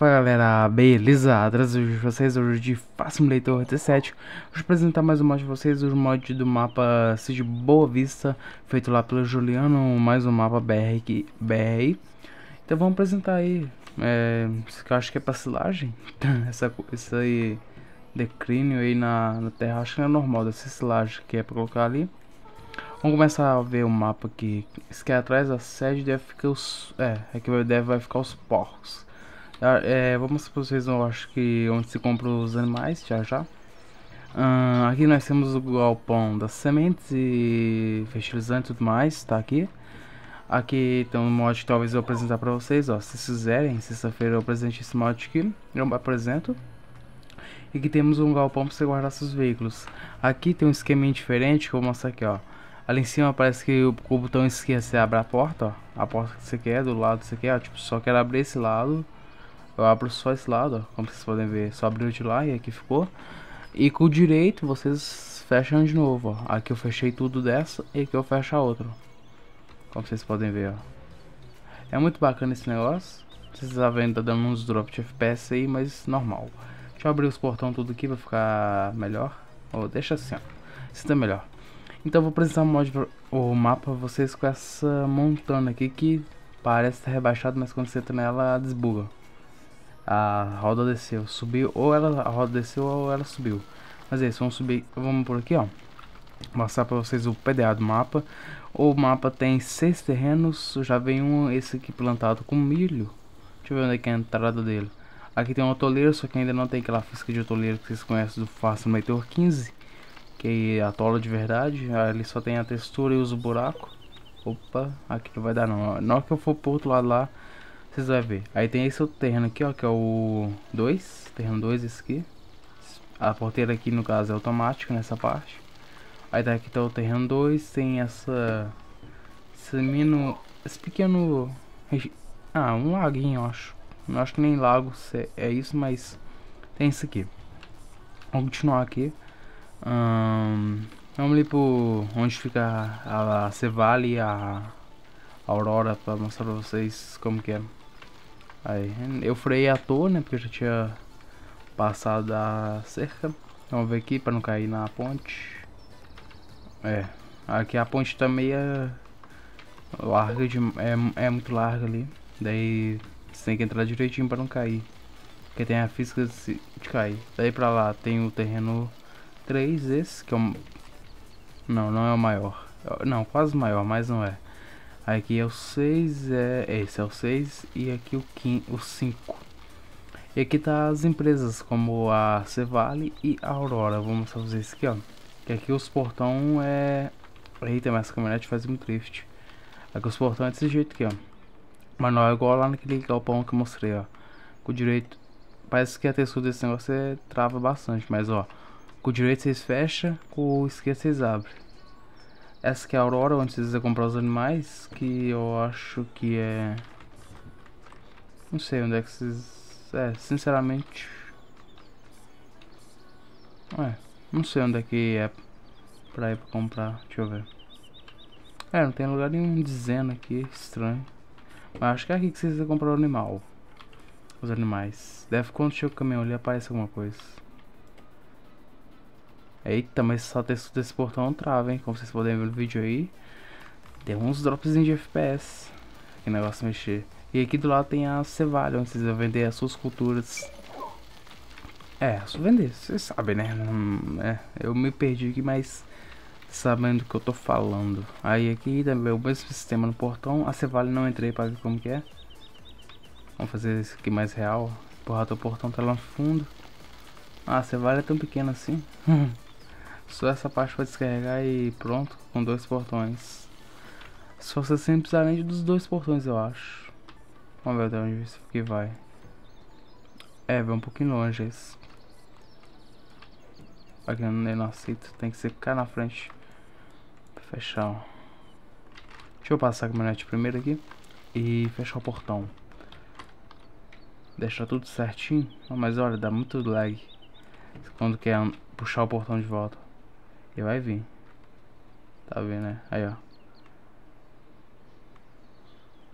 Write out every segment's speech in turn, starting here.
Fala galera, beleza? Traz de vocês hoje de Fácil Leitor 17 Vou apresentar mais um mod de vocês, o mod do mapa Cid Boa Vista Feito lá pelo Juliano, mais um mapa BR, BR. Então vamos apresentar aí é, eu acho que é pacilagem Essa, Esse aí, declínio aí na, na terra, acho que é normal dessa silagem que é pra colocar ali Vamos começar a ver o mapa aqui Esse aqui é atrás, a sede deve ficar os... É, aqui é deve, vai ficar os porcos ah, é, vou mostrar para vocês, eu acho que onde se compra os animais, já já. aqui nós temos o galpão das sementes e fertilizantes e tudo mais, tá aqui. Aqui tem um mod que talvez eu apresentar para vocês, ó, se quiserem, sexta-feira eu apresento esse mod aqui, eu apresento. E aqui temos um galpão para você guardar seus veículos. Aqui tem um esqueminha diferente que eu vou mostrar aqui, ó. Ali em cima parece que o botão esquerdo você abre a porta, ó. A porta que você quer, do lado que você quer, ó. Tipo, só quero abrir esse lado eu abro só esse lado, ó, como vocês podem ver. Só abriu de lá e aqui ficou. E com o direito vocês fecham de novo, ó. Aqui eu fechei tudo dessa e aqui eu fecho a outra. Como vocês podem ver, ó. É muito bacana esse negócio. Vocês estão tá vendo, tá dando uns drop de FPS aí, mas normal. Deixa eu abrir os portão tudo aqui pra ficar melhor. Ou deixa assim, ó. Assim tá melhor. Então eu vou apresentar o mapa pra vocês com essa montana aqui que parece estar tá rebaixado, mas quando você entra nela, desbuga a roda desceu, subiu, ou ela, a roda desceu ou ela subiu. Mas é isso, vamos subir, vamos por aqui, ó. Mostrar pra vocês o PDA do mapa. O mapa tem seis terrenos, já vem um, esse aqui plantado com milho. Deixa eu ver onde é que é a entrada dele. Aqui tem um atoleiro, só que ainda não tem aquela física de atoleiro que vocês conhecem do Fácil Meteor 15. Que é a tola de verdade, ah, ele só tem a textura e os buracos. Opa, aqui não vai dar não. Na hora que eu for pro outro lado lá, vocês vão ver. Aí tem esse outro terreno aqui, ó, que é o 2. Terreno 2 esse aqui. A porteira aqui, no caso, é automática nessa parte. Aí daqui tá, tá o terreno 2, tem essa... Esse mino... Esse pequeno... Ah, um laguinho, eu acho. Não acho que nem lago é isso, mas... Tem isso aqui. Vamos continuar aqui. vamos ali pro... Onde fica a, a Cevale e a... Aurora para mostrar pra vocês como que é. Aí, eu freiei à toa, né? Porque eu já tinha passado a cerca. Vamos ver aqui para não cair na ponte. É, aqui a ponte tá meio larga, de, é, é muito larga ali. Daí você tem que entrar direitinho para não cair. Porque tem a física de, de cair. Daí para lá tem o terreno 3, esse que é o... Não, não é o maior. É não, quase maior, mas não é. Aqui é o 6, é, é, esse é o 6 e aqui o, 5, o 5. E aqui tá as empresas como a Cevale e a Aurora. Vou mostrar isso aqui, ó. Que aqui os portão é... Eita, mas essa caminhonete faz um drift. Aqui os portão é desse jeito aqui, ó. Mas não é igual lá naquele galpão que eu mostrei, ó. Com o direito... Parece que a textura desse negócio é, trava bastante, mas ó. Com o direito vocês fecha, com o esquerdo vocês abrem. Essa que é a Aurora, onde você precisa comprar os animais, que eu acho que é... Não sei onde é que vocês... É, sinceramente... Ué, não sei onde é que é pra ir pra comprar, deixa eu ver. É, não tem lugar nenhum dizendo aqui, estranho. Mas acho que é aqui que vocês vão comprar o animal. Os animais. Deve quando chega o caminhão ali aparece alguma coisa. Eita, mas essa textura desse portão não trava, hein? Como vocês podem ver no vídeo aí. Deu uns drops de FPS. Que negócio mexer. E aqui do lado tem a Cevalha, onde vocês vão vender as suas culturas. É, só vender, vocês sabem, né? Hum, é, eu me perdi aqui, mas sabendo do que eu tô falando. Aí aqui também o mesmo sistema no portão. A Cevalha não entrei pra ver como que é. Vamos fazer isso aqui mais real. Porra, teu portão tá lá no fundo. Ah, a Cevalha é tão pequena assim. Só essa parte para descarregar e pronto, com dois portões. Só você sempre precisa além dos dois portões, eu acho. Vamos ver até onde isso aqui vai. É, vai um pouquinho longe esse. Aqui eu não é aceito, tem que ser cá na frente. Pra fechar, Deixa eu passar a caminhonete primeiro aqui. E fechar o portão. Deixar tudo certinho. mas olha, dá muito lag. Quando quer puxar o portão de volta. E vai vir. Tá vendo, né? Aí, ó. Não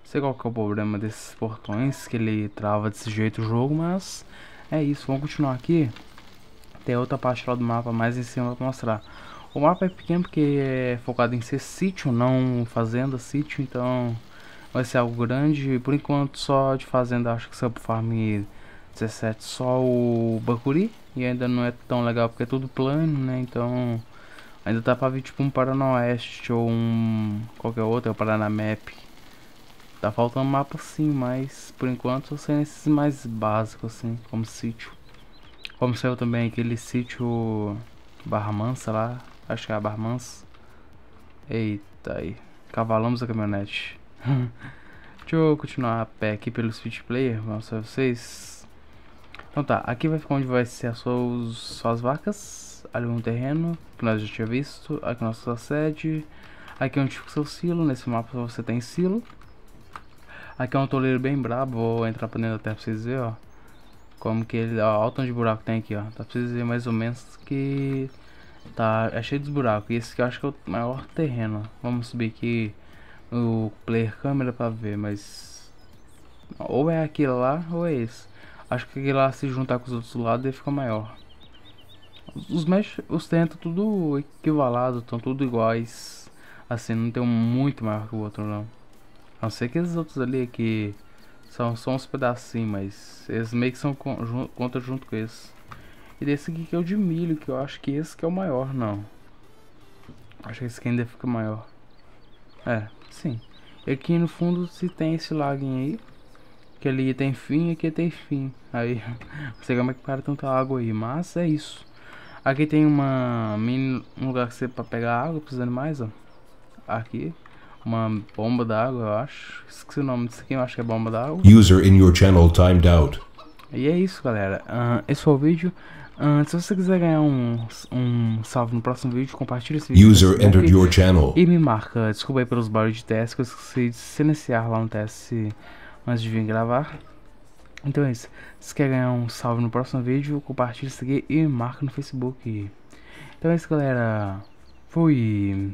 sei qual que é o problema desses portões, que ele trava desse jeito o jogo, mas é isso. Vamos continuar aqui. Tem outra parte lá do mapa mais em cima pra mostrar. O mapa é pequeno porque é focado em ser sítio, não fazenda, sítio, então vai ser algo grande. Por enquanto só de fazenda, acho que Sub Farm 17 só o Bakuri. E ainda não é tão legal porque é tudo plano, né? Então Ainda tá pra vir tipo um Paranoeste ou um qualquer outro, é o Paranamap. Tá faltando mapa sim, mas por enquanto eu sei nesses mais básicos assim, como sítio. Como saiu também aquele sítio Barra Mansa lá, acho que é a Barra Mansa. Eita aí, cavalamos a caminhonete. Deixa eu continuar a pé aqui pelo Switch Player, mostrar pra vocês. Então tá, aqui vai ficar onde vai ser as suas, suas vacas ali um terreno que nós já tinha visto, aqui nossa sede, aqui é onde fica o seu silo, nesse mapa você tem silo. Aqui é um toleiro bem brabo, vou entrar pra dentro da terra pra vocês verem, ó. Como que ele, ó, olha o tanto de buraco tem aqui, ó. Tá pra vocês verem mais ou menos que tá é cheio de buraco. E esse aqui eu acho que é o maior terreno. Vamos subir aqui no player câmera pra ver, mas... Ou é aquele lá, ou é esse. Acho que aquele lá se juntar com os outros lados ele fica maior. Os mesh ostenta tá tudo equivalado, estão tudo iguais. Assim, não tem um muito maior que o outro não. A não ser que esses outros ali que são só uns pedacinhos, mas eles meio que são conta junto com esse. E desse aqui que é o de milho, que eu acho que esse que é o maior, não. Acho que esse aqui ainda fica maior. É, sim. E aqui no fundo se tem esse laguinho aí. Que ali tem fim e aqui tem fim. Aí, não sei como é que para tanta água aí, mas é isso. Aqui tem uma mini, um lugar que você para pegar água para os animais, ó. Aqui. Uma bomba d'água, eu acho. Esqueci o nome disso aqui, eu acho que é bomba d'água. User in your channel timed out. E é isso, galera. Uh, esse foi o vídeo. Uh, se você quiser ganhar um, um salve no próximo vídeo, compartilhe esse vídeo. User entered your channel. E me marca. Desculpa aí pelos barulhos de teste que eu esqueci de silenciar lá no teste antes de vir gravar. Então é isso. Se quer ganhar um salve no próximo vídeo, compartilha segue aqui e marca no Facebook. Então é isso, galera. Fui.